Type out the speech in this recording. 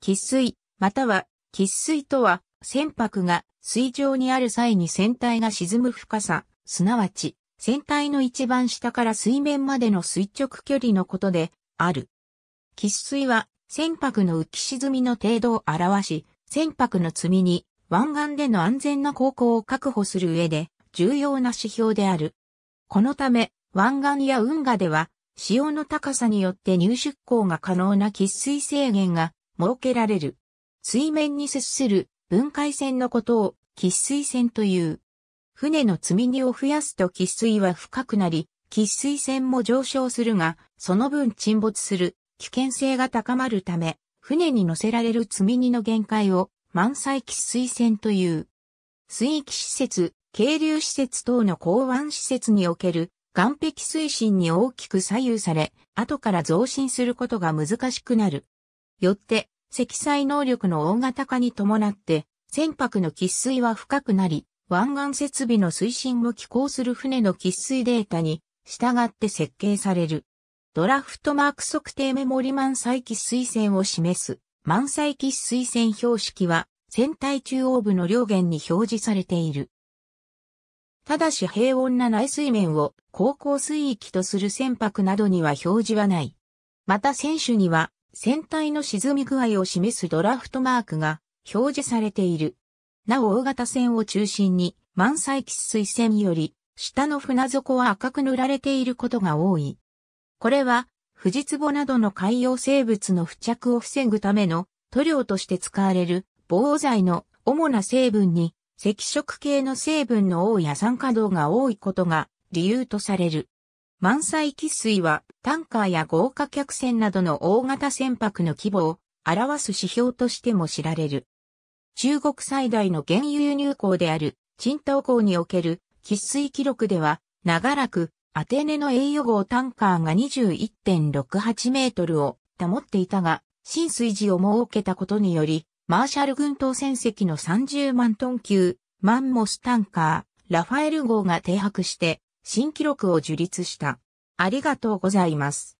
喫水、または、喫水とは、船舶が水上にある際に船体が沈む深さ、すなわち、船体の一番下から水面までの垂直距離のことで、ある。喫水は、船舶の浮き沈みの程度を表し、船舶の積みに、湾岸での安全な航行を確保する上で、重要な指標である。このため、湾岸や運河では、潮の高さによって入出港が可能な喫水制限が設けられる。水面に接する分解線のことを喫水線という。船の積み荷を増やすと喫水は深くなり、喫水線も上昇するが、その分沈没する危険性が高まるため、船に乗せられる積み荷の限界を満載喫水線という。水域施設、渓流施設等の港湾施設における岸壁水深に大きく左右され、後から増進することが難しくなる。よって、積載能力の大型化に伴って、船舶の喫水は深くなり、湾岸設備の推進を寄港する船の喫水データに従って設計される。ドラフトマーク測定メモリ満載喫水線を示す満載喫水線標識は船体中央部の両舷に表示されている。ただし平穏な内水面を航行水域とする船舶などには表示はない。また船首には船体の沈み具合を示すドラフトマークが表示されている。なお大型船を中心に満載喫水船より下の船底は赤く塗られていることが多い。これは、富士壺などの海洋生物の付着を防ぐための塗料として使われる防剤の主な成分に赤色系の成分の多い亜酸化銅が多いことが理由とされる。満載喫水は、タンカーや豪華客船などの大型船舶の規模を表す指標としても知られる。中国最大の原油輸入港である、沈騰港における喫水記録では、長らく、アテネの栄誉号タンカーが21.68メートルを保っていたが、浸水時を設けたことにより、マーシャル群島船籍の30万トン級、マンモスタンカー、ラファエル号が停泊して、新記録を樹立した。ありがとうございます。